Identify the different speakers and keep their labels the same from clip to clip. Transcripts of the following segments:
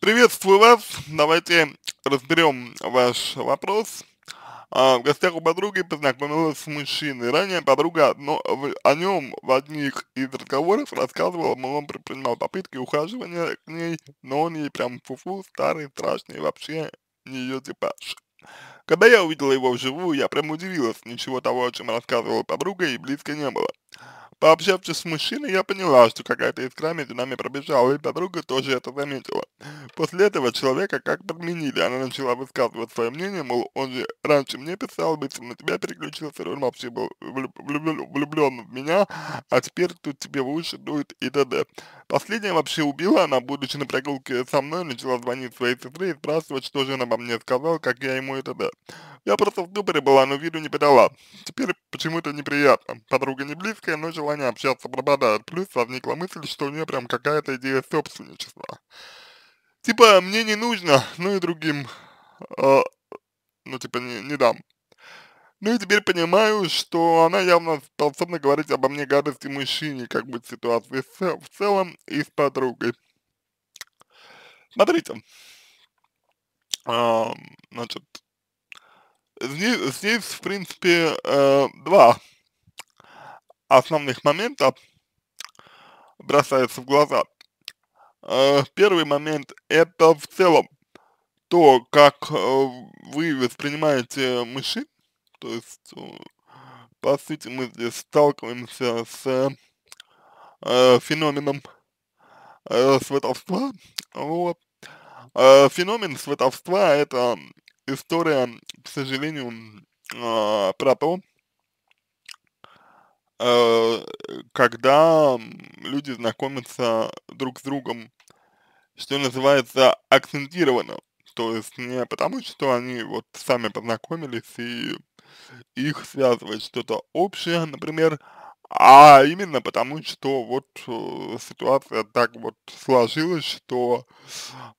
Speaker 1: Приветствую вас. Давайте разберем ваш вопрос. А, в гостях у подруги познакомилась с мужчиной. Ранее подруга но в, о нем в одних из разговоров рассказывала, мол, он предпринимал попытки ухаживания к ней, но он ей прям фуфу, -фу, старый, страшный, вообще не ее типаж. Когда я увидела его вживую, я прям удивилась, ничего того, о чем рассказывала подруга, и близко не было. Пообщавшись с мужчиной, я поняла, что какая-то искра между нами пробежала, и подруга тоже это заметила. После этого человека как подменили, она начала высказывать свое мнение, мол, он же раньше мне писал, быстро на тебя переключился, он вообще был влюблен в меня, а теперь тут тебе в уши дует и т.д. Последняя вообще убила, она, будучи на прогулке со мной, начала звонить своей сестре и спрашивать, что же она обо мне сказала, как я ему и т.д. Я просто в ступоре была, но виду не подала. Теперь почему-то неприятно. Подруга не близкая, но желание общаться пропадает. Плюс возникла мысль, что у нее прям какая-то идея собственничества. Типа, мне не нужно, ну и другим, э, ну типа, не, не дам. Ну и теперь понимаю, что она явно способна говорить обо мне гадости мужчине, как будет ситуация в целом и с подругой. Смотрите, а, значит, Здесь, здесь в принципе, э, два основных момента бросаются в глаза. Э, первый момент – это в целом то, как э, вы воспринимаете мыши, то есть, э, по сути, мы здесь сталкиваемся с э, феноменом э, сватовства, вот. Э, феномен сватовства – это история, к сожалению, э, про то, э, когда люди знакомятся друг с другом, что называется, акцентированно. То есть не потому, что они вот сами познакомились и их связывает что-то общее, например, э, а именно потому, что вот э, ситуация так вот сложилась, что,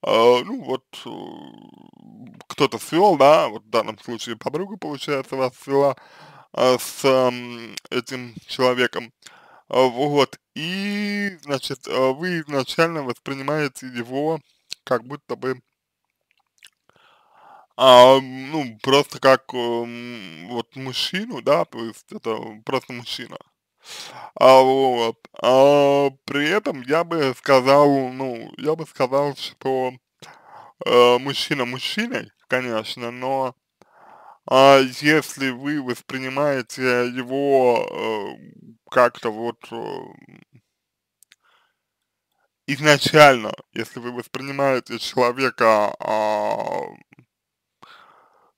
Speaker 1: э, ну вот, э, кто-то свел, да, вот в данном случае подруга, получается, вас свела э, с э, этим человеком, э, вот, и, значит, э, вы изначально воспринимаете его как будто бы, а, ну, просто как э, вот мужчину, да, то есть это просто мужчина, а вот, а, при этом я бы сказал, ну, я бы сказал, что э, мужчина мужчиной, конечно, но а если вы воспринимаете его э, как-то вот э, изначально, если вы воспринимаете человека э,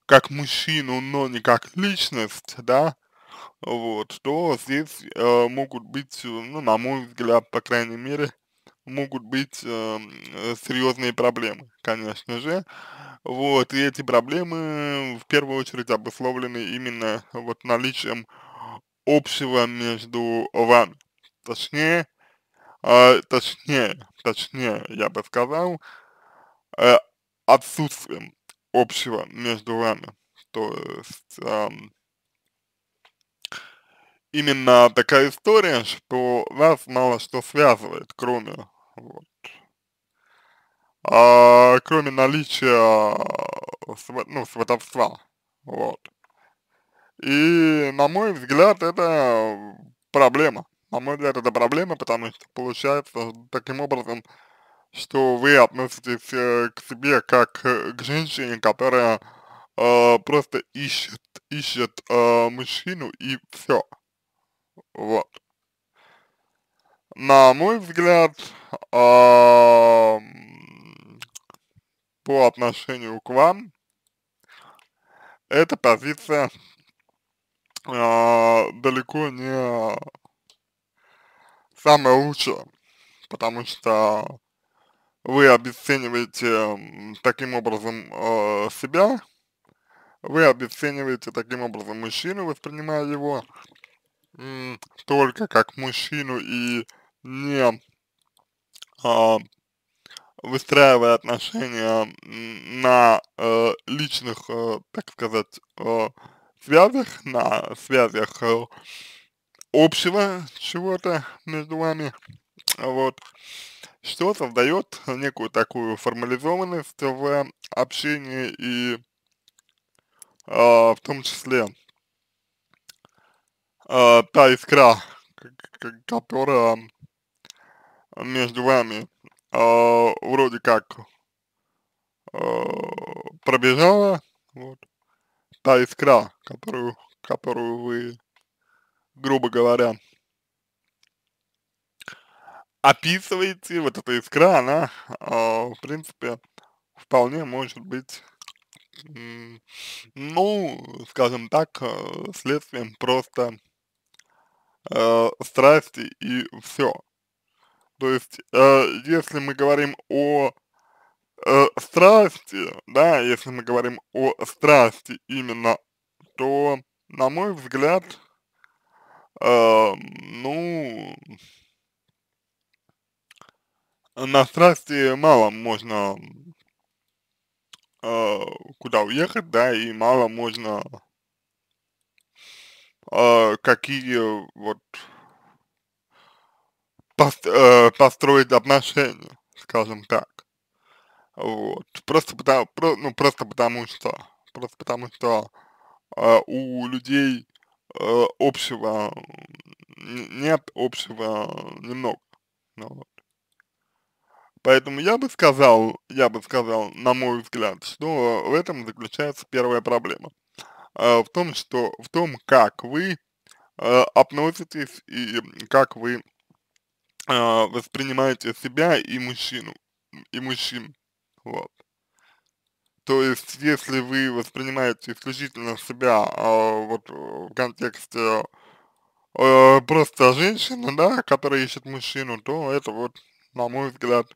Speaker 1: как мужчину, но не как личность, да, вот, то здесь э, могут быть, э, ну, на мой взгляд, по крайней мере, могут быть э, серьезные проблемы, конечно же. Вот, и эти проблемы в первую очередь обусловлены именно вот наличием общего между вами. Точнее, э, точнее, точнее, я бы сказал, э, отсутствием общего между вами. То есть, э, именно такая история, что вас мало что связывает, кроме вот, а, кроме наличия э, ну, сватовства, вот. И, на мой взгляд, это проблема. На мой взгляд, это проблема, потому что получается таким образом, что вы относитесь э, к себе как э, к женщине, которая э, просто ищет, ищет э, мужчину и все. Вот. На мой взгляд, э, по отношению к вам, эта позиция э, далеко не самая лучшая, потому что вы обесцениваете таким образом э, себя, вы обесцениваете таким образом мужчину, воспринимая его только как мужчину и не а, выстраивая отношения на э, личных, э, так сказать, э, связях, на связях э, общего чего-то между вами, вот, что создает некую такую формализованность в э, общении и э, в том числе э, та искра, которая между вами э, вроде как э, пробежала, вот, та искра, которую, которую вы, грубо говоря, описываете, вот эта искра, она, э, в принципе, вполне может быть, ну, скажем так, следствием просто э, страсти и все. То есть, э, если мы говорим о э, страсти, да, если мы говорим о страсти именно, то, на мой взгляд, э, ну, на страсти мало можно э, куда уехать, да, и мало можно а, какие вот э, построить отношения, скажем так. Вот. Просто потому, ну, просто потому что, просто потому что а, у людей э, общего нет, общего немного. Ну, Поэтому я бы сказал, я бы сказал, на мой взгляд, что в этом заключается первая проблема. Э, в том, что, в том, как вы э, относитесь и как вы э, воспринимаете себя и мужчину, и мужчин, вот. То есть, если вы воспринимаете исключительно себя вот в контексте просто женщина, да, которая ищет мужчину, то это вот, на мой взгляд,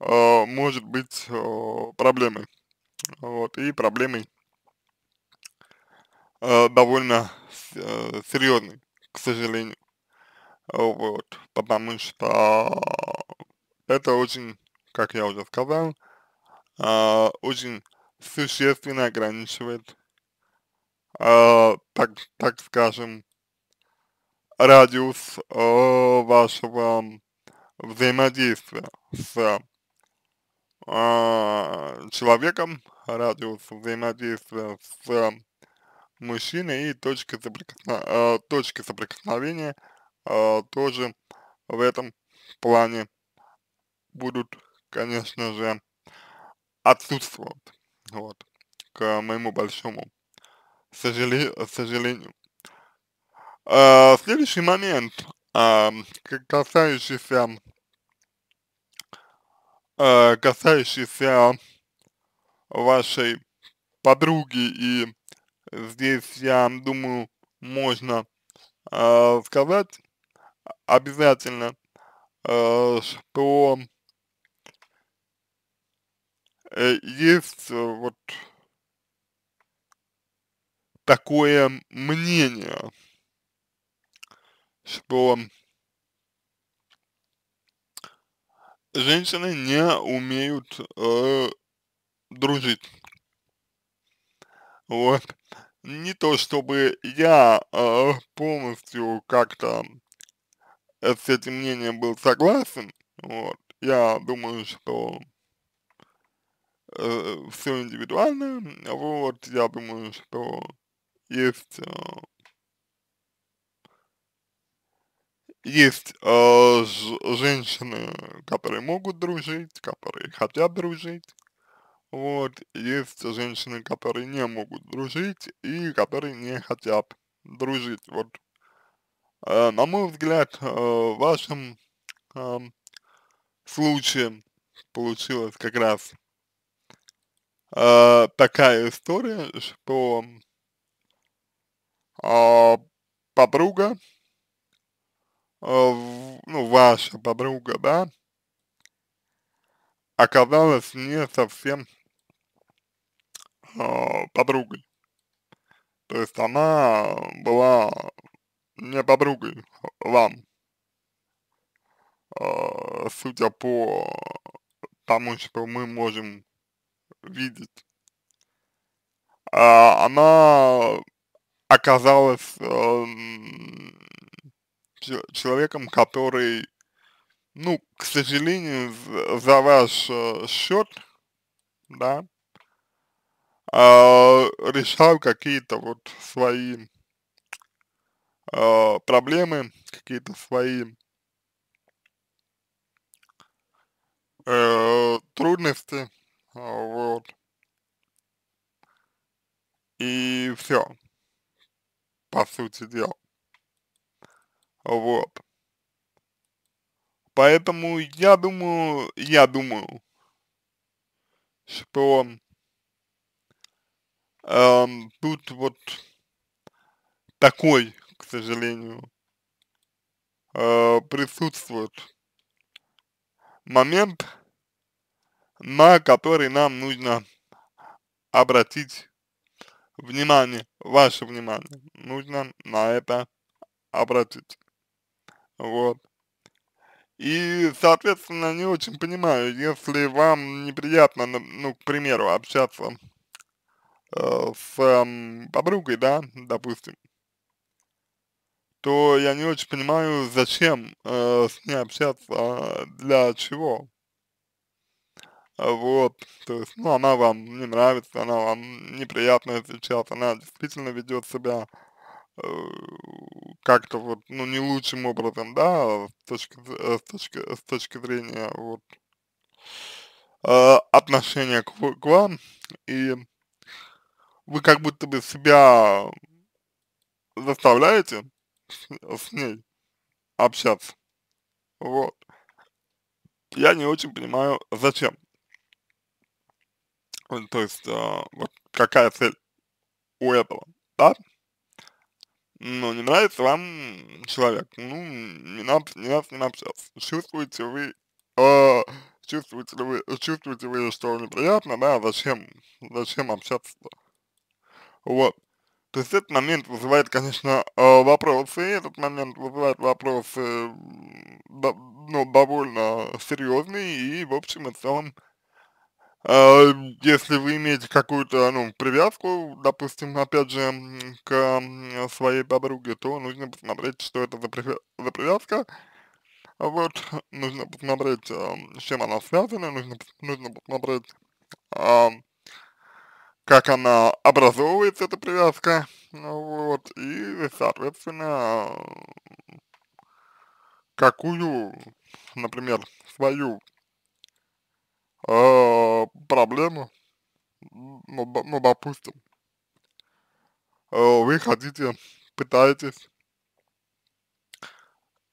Speaker 1: может быть э, проблемой. Вот, и проблемой э, довольно э, серьезный, к сожалению. Вот, потому что это очень, как я уже сказал, э, очень существенно ограничивает, э, так, так скажем, радиус э, вашего взаимодействия с э, человеком, радиус взаимодействия с мужчины и точка, соприкосна... э, точка соприкосновения э, тоже в этом плане будут, конечно же, отсутствовать, вот, к моему большому сожале... сожалению. Э, следующий момент, э, касающийся, э, касающийся вашей подруги и здесь, я думаю, можно э, сказать обязательно, а, э, что есть э, вот такое мнение, что женщины не умеют э, дружить. Вот не то чтобы я э, полностью как-то с этим мнением был согласен, вот, я думаю, что э, все индивидуально, вот, я думаю, что есть э, есть э, женщины, которые могут дружить, которые хотят дружить, вот, есть женщины, которые не могут дружить и которые не хотят дружить. Вот, э, на мой взгляд, э, в вашем э, случае получилась как раз э, такая история, что э, подруга, э, ну, ваша подруга, да, оказалась не совсем э, подругой. То есть она была не подругой а, вам, э, судя по тому, что мы можем видеть. Э, она оказалась э, человеком, который, ну, к сожалению, за ваш э, счет, да, э, решал какие-то вот свои э, проблемы, какие-то свои э, трудности, вот. И все, по сути дела. Вот. Поэтому я думаю, я думаю, что эм, тут вот такой, к сожалению, э, присутствует момент, на который нам нужно обратить внимание, ваше внимание, нужно на это обратить. Вот. И, соответственно, не очень понимаю, если вам неприятно, ну, к примеру, общаться Э, с э, подругой, да, допустим, то я не очень понимаю, зачем э, с ней общаться, а, для чего. А вот, то есть, ну, она вам не нравится, она вам неприятна сейчас, она действительно ведет себя э, как-то вот, ну, не лучшим образом, да, с точки, э, с точки, с точки зрения, вот, э, отношения к, к вам, и вы как будто бы себя заставляете с ней общаться. Вот. Я не очень понимаю, зачем. Э, то есть, э, вот какая цель у этого, да? Но ну, не нравится вам человек, ну, не надо, не надо с ним общаться. Чувствуете вы, э, чувствуете ли вы, чувствуете вы, что неприятно, да, зачем, зачем общаться-то? Вот. То есть этот момент вызывает, конечно, э, вопросы, и этот момент вызывает вопросы, ну, довольно серьезные, и, в общем и целом, э, если вы имеете какую-то, ну, привязку, допустим, опять же, к своей подруге, то нужно посмотреть, что это за, за привязка, вот, нужно посмотреть, э, с чем она связана, нужно, нужно посмотреть, как она образовывается, эта привязка, ну вот, и, соответственно, какую, например, свою э, проблему, ну, ну допустим, э, вы хотите, пытаетесь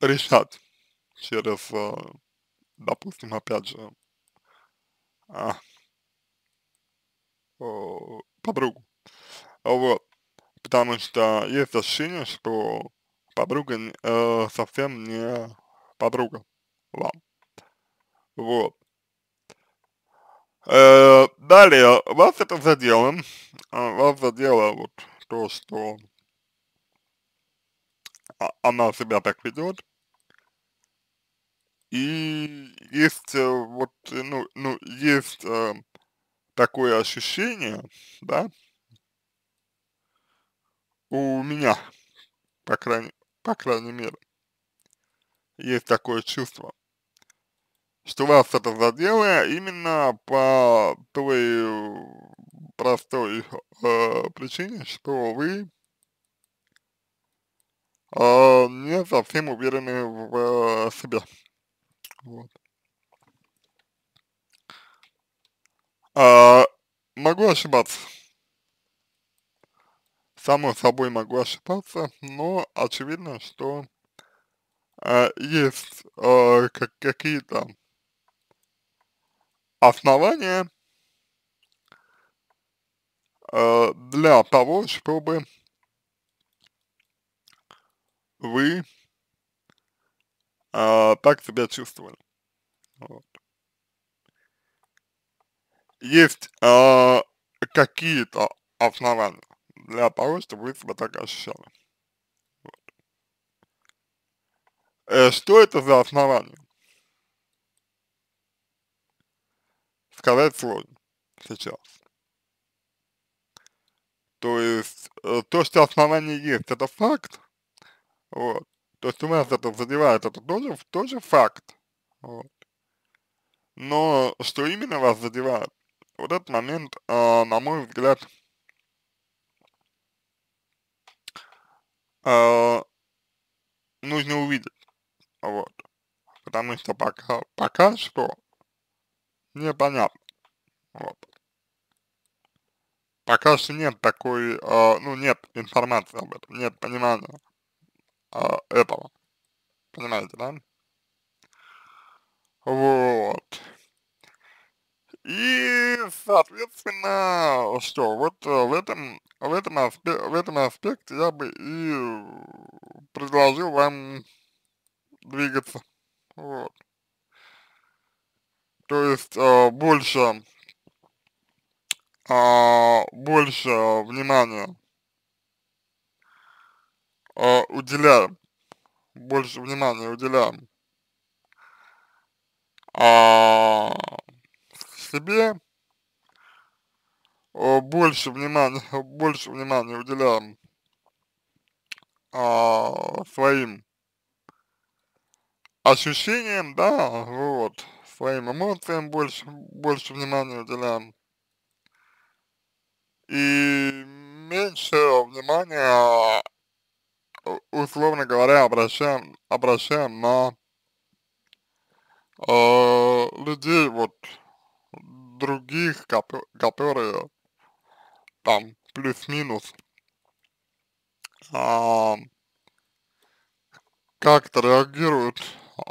Speaker 1: решать через, э, допустим, опять же, а, Э, подругу. Вот. Потому что есть ощущение, что подруга э, совсем не подруга вам. Вот. Э, далее, вас это задело, а, вас задело вот то, что а, она себя так ведет, и есть э, вот, э, ну, ну, есть такое ощущение, да, у меня, по крайней, по крайней мере, есть такое чувство, что вас это задело именно по той простой э, причине, что вы э, не совсем уверены в э, себе. Вот. А, могу ошибаться. Само собой могу ошибаться, но очевидно, что а, есть а, как, какие-то основания а, для того, чтобы вы а, так себя чувствовали. Вот есть э, какие-то основания для того, чтобы вы себя так ощущали. Э, что это за основания? Сказать сложно сейчас. То есть, э, то, что основания есть, это факт, вот. То есть у нас это задевает, это тоже, тоже факт, вот. Но что именно вас задевает, вот этот момент, э, на мой взгляд, э, нужно увидеть. Вот. Потому что пока, пока что непонятно. Вот. Пока что нет такой, э, ну нет информации об этом, нет понимания э, этого. Понимаете, да? Вот. И, соответственно, что, вот в этом, в этом, аспе в этом аспекте я бы и предложил вам двигаться, вот. То есть э, больше, э, больше внимания э, уделяем, больше внимания уделяем э, себе, э, больше внимания, больше внимания уделяем а, своим ощущениям, да, вот, своим эмоциям больше, больше внимания уделяем. И меньше внимания, условно говоря, обращаем, обращаем на э, людей, вот, других, которые там плюс-минус а, как-то реагируют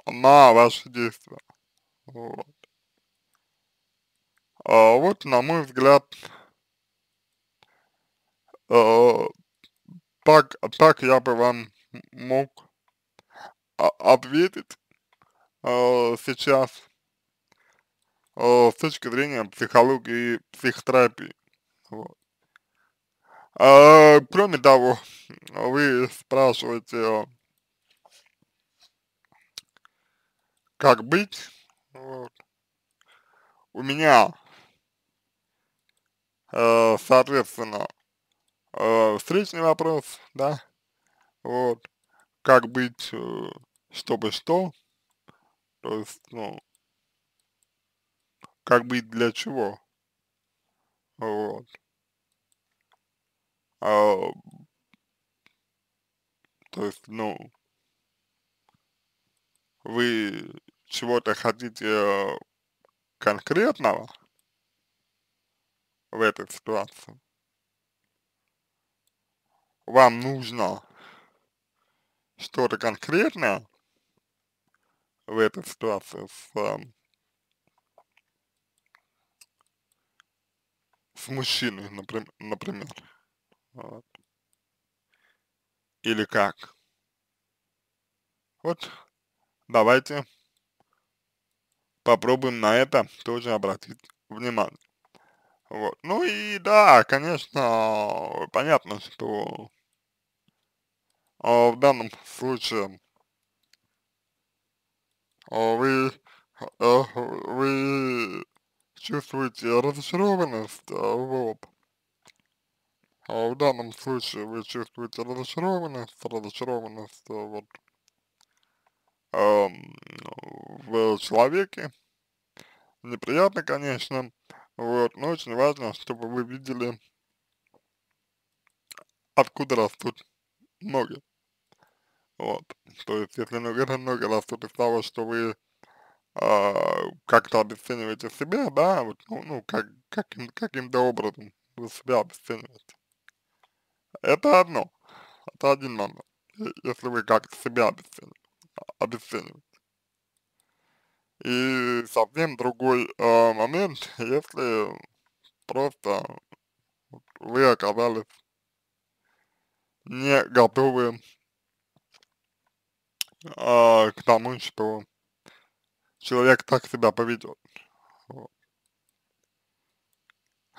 Speaker 1: на ваши действия. Вот. А вот, на мой взгляд, э, так, так я бы вам мог а, ответить э, сейчас с точки зрения психологии и психотерапии. Вот. А, кроме того, вы спрашиваете, как быть. Вот. У меня, э, соответственно, э, встречный вопрос, да, вот, как быть, э, чтобы что, то есть, ну, как бы для чего. Вот. А, то есть, ну, вы чего-то хотите конкретного в этой ситуации, вам нужно что-то конкретное в этой ситуации с эм, с мужчиной, например. Вот. Или как? Вот давайте попробуем на это тоже обратить внимание. Вот. Ну и да, конечно, понятно, что а, в данном случае а, вы, а, вы чувствуете разочарованность, а, вот, а в данном случае вы чувствуете разочарованность, разочарованность, а, вот, в человеке, неприятно, конечно, вот, но очень важно, чтобы вы видели, откуда растут ноги. Вот. То есть, если ноги, ноги растут из того, что вы а, как-то обесцениваете себя, да, вот, ну, ну как, каким каким-то образом вы себя обесцениваете. Это одно. Это один момент, э, если вы как-то себя обесцениваете. обесцениваете. И совсем другой э, момент, если просто вы оказались не готовы э, к тому, что человек так себя поведет. Вот.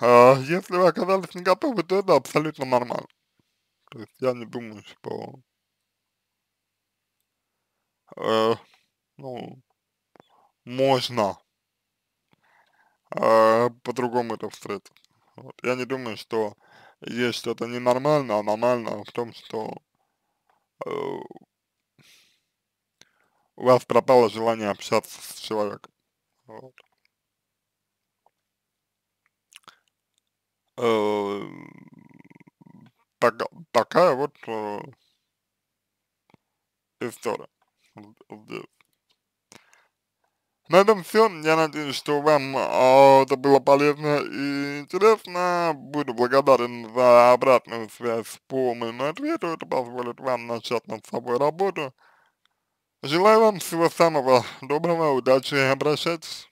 Speaker 1: А если вы оказались не готовы, то это абсолютно нормально. То есть я не думаю, что э, ну, можно э, по-другому это встретить. Вот. Я не думаю, что есть что-то ненормально, а нормально в том, что э, у вас пропало желание общаться с человеком. Вот. Э, так, такая вот э, история На этом все. Я надеюсь, что вам э, это было полезно и интересно. Буду благодарен за обратную связь по моему ответу. Это позволит вам начать над собой работу. Желаю вам всего самого доброго, удачи, и обращайтесь.